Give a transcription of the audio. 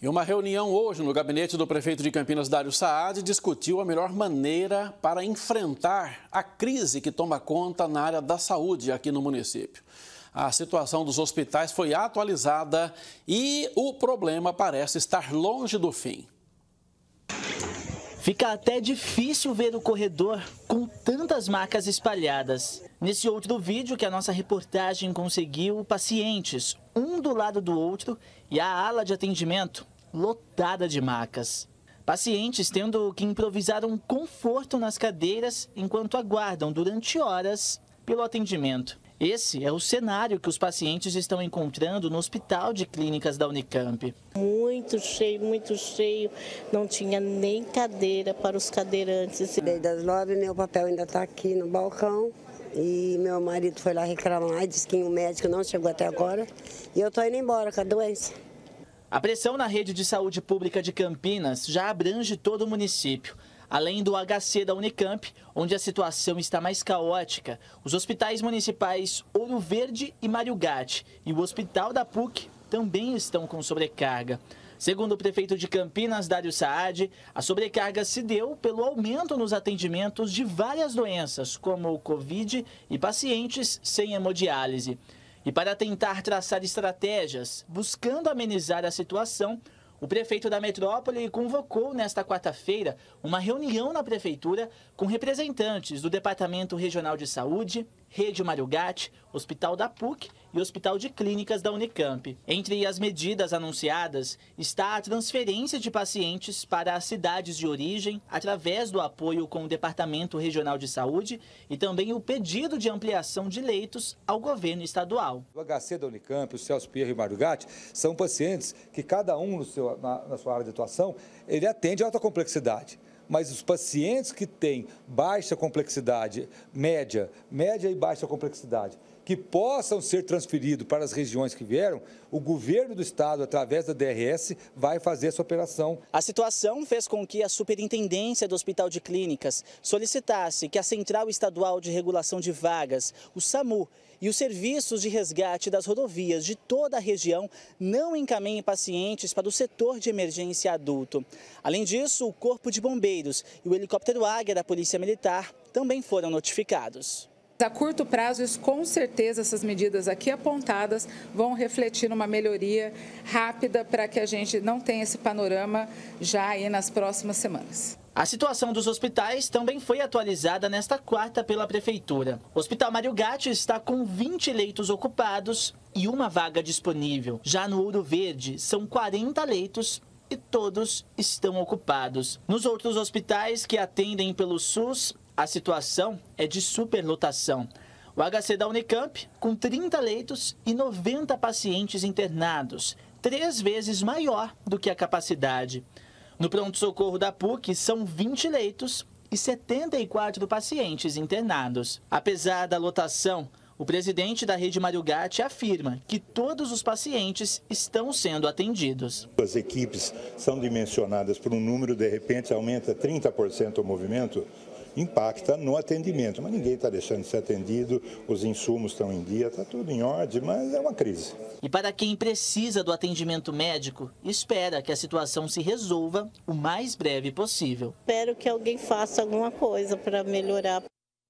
Em uma reunião hoje no gabinete do prefeito de Campinas, Dário Saad, discutiu a melhor maneira para enfrentar a crise que toma conta na área da saúde aqui no município. A situação dos hospitais foi atualizada e o problema parece estar longe do fim. Fica até difícil ver o corredor com tantas marcas espalhadas. Nesse outro vídeo que a nossa reportagem conseguiu, pacientes, um do lado do outro, e a ala de atendimento lotada de macas. Pacientes tendo que improvisar um conforto nas cadeiras enquanto aguardam durante horas pelo atendimento. Esse é o cenário que os pacientes estão encontrando no Hospital de Clínicas da Unicamp. Muito cheio, muito cheio. Não tinha nem cadeira para os cadeirantes. Desde das nove, meu papel ainda está aqui no balcão. E meu marido foi lá reclamar e disse que o médico não chegou até agora. E eu estou indo embora com a doença. A pressão na rede de saúde pública de Campinas já abrange todo o município. Além do HC da Unicamp, onde a situação está mais caótica, os hospitais municipais Ouro Verde e Mariugate e o Hospital da PUC também estão com sobrecarga. Segundo o prefeito de Campinas, Dário Saad, a sobrecarga se deu pelo aumento nos atendimentos de várias doenças, como o Covid e pacientes sem hemodiálise. E para tentar traçar estratégias, buscando amenizar a situação, o prefeito da metrópole convocou nesta quarta-feira uma reunião na prefeitura com representantes do Departamento Regional de Saúde, Rede Mário Gatti, Hospital da PUC e Hospital de Clínicas da Unicamp. Entre as medidas anunciadas está a transferência de pacientes para as cidades de origem através do apoio com o Departamento Regional de Saúde e também o pedido de ampliação de leitos ao governo estadual. O HC da Unicamp, o Celso Pierre e o Mário Gatti são pacientes que cada um seu, na, na, sua área de atuação, ele atende alta complexidade mas os pacientes que têm baixa complexidade, média, média e baixa complexidade, que possam ser transferidos para as regiões que vieram, o governo do estado, através da DRS, vai fazer essa operação. A situação fez com que a superintendência do Hospital de Clínicas solicitasse que a Central Estadual de Regulação de Vagas, o SAMU, e os serviços de resgate das rodovias de toda a região não encaminhem pacientes para o setor de emergência adulto. Além disso, o Corpo de Bombeiros e o helicóptero Águia da Polícia Militar também foram notificados a curto prazo, isso, com certeza, essas medidas aqui apontadas vão refletir numa melhoria rápida para que a gente não tenha esse panorama já aí nas próximas semanas. A situação dos hospitais também foi atualizada nesta quarta pela Prefeitura. O Hospital Mário Gatti está com 20 leitos ocupados e uma vaga disponível. Já no Ouro Verde, são 40 leitos e todos estão ocupados. Nos outros hospitais que atendem pelo SUS, a situação é de superlotação. O HC da Unicamp, com 30 leitos e 90 pacientes internados, três vezes maior do que a capacidade. No pronto-socorro da PUC, são 20 leitos e 74 pacientes internados. Apesar da lotação, o presidente da rede Mário Gatti afirma que todos os pacientes estão sendo atendidos. As equipes são dimensionadas por um número, de repente aumenta 30% o movimento, impacta no atendimento. Mas ninguém está deixando de ser atendido, os insumos estão em dia, está tudo em ordem, mas é uma crise. E para quem precisa do atendimento médico, espera que a situação se resolva o mais breve possível. Espero que alguém faça alguma coisa para melhorar.